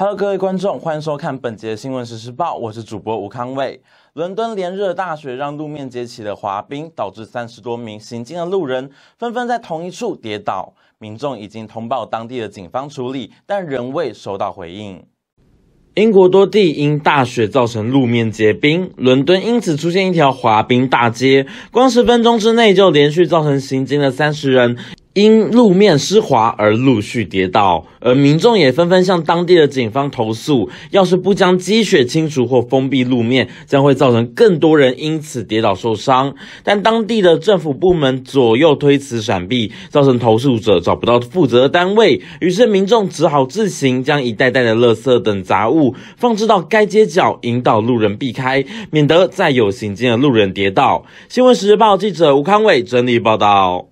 Hello，各位观众，欢迎收看本节的新闻实时报，我是主播吴康卫。伦敦连日的大雪让路面结起了滑冰，导致三十多名行进的路人纷纷在同一处跌倒。民众已经通报当地的警方处理，但仍未收到回应。英国多地因大雪造成路面结冰，伦敦因此出现一条滑冰大街。光十分钟之内就连续造成行进的三十人。因路面湿滑而陆续跌倒，而民众也纷纷向当地的警方投诉，要是不将积雪清除或封闭路面，将会造成更多人因此跌倒受伤。但当地的政府部门左右推辞闪避，造成投诉者找不到负责单位，于是民众只好自行将一袋袋的垃圾等杂物放置到该街角，引导路人避开，免得再有行进的路人跌倒。新闻时报记者吴康伟整理报道。